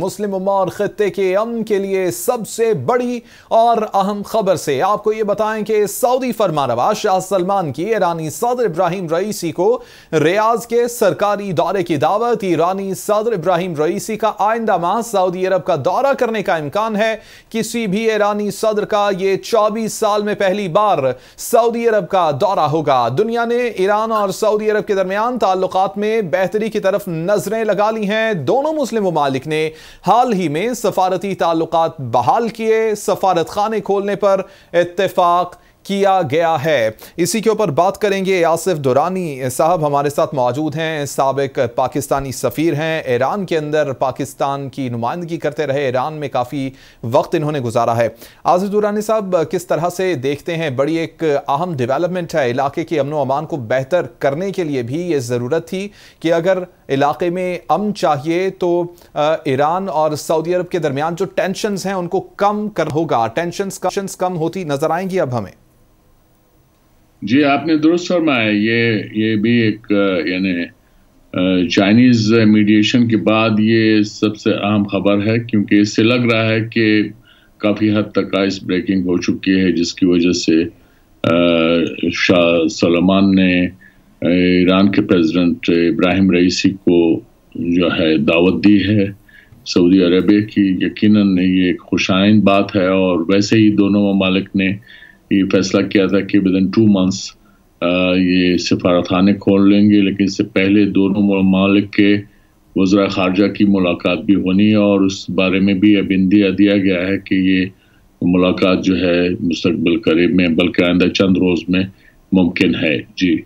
मुस्लिम उमा और ख़त्े के अम के लिए सबसे बड़ी और अहम खबर से आपको यह बताएं कि सऊदी फरमानवा शाह सलमान की ईरानी सदर इब्राहिम रईसी को रियाज के सरकारी दौरे की दावत ईरानी सदर इब्राहिम रईसी का आइंदा माह सऊदी अरब का दौरा करने का इम्कान है किसी भी ईरानी सदर का ये चौबीस साल में पहली बार सऊदी अरब का दौरा होगा दुनिया ने ईरान और सऊदी अरब के दरमियान ताल्लुक में बेहतरी की तरफ नजरें लगा ली हैं दोनों मुस्लिम ममालिक ने हाल ही में सफारती ताल्लुक बहाल किए सफारत खाने खोलने पर इतफाक़ किया गया है इसी के ऊपर बात करेंगे आसिफ दुरानी साहब हमारे साथ मौजूद हैं सबक पाकिस्तानी सफ़ीर हैं ईरान के अंदर पाकिस्तान की नुमाइंदगी करते रहे ईरान में काफ़ी वक्त इन्होंने गुजारा है आसिफ दुरानी साहब किस तरह से देखते हैं बड़ी एक अहम डेवलपमेंट है इलाके के अमन अमान को बेहतर करने के लिए भी ये ज़रूरत थी कि अगर इलाके में अम चाहिए तो ईरान और सऊदी अरब के दरमियान जो टेंशन हैं उनको कम कर होगा टेंशन कम होती नजर आएंगी अब हमें जी आपने दुरुस्त फरमाया ये ये भी एक यानी चाइनीज़ मीडिएशन के बाद ये सबसे अहम खबर है क्योंकि इससे लग रहा है कि काफ़ी हद तक आइस ब्रेकिंग हो चुकी है जिसकी वजह से शाह सलमान ने ईरान के प्रेसिडेंट इब्राहिम रईसी को जो है दावत दी है सऊदी अरबिया की यकीनन ये एक खुशाइन बात है और वैसे ही दोनों ममालिक ने ये फैसला किया था कि विद इन टू मंथ्स ये सफारतखाने खोल लेंगे लेकिन इससे पहले दोनों ममालिक के वज्रा खारजा की मुलाकात भी होनी है और उस बारे में भी अब इंदिया दिया गया है कि ये मुलाकात जो है मुस्तबिल करीब में बल्कि आइंदा चंद रोज़ में मुमकिन है जी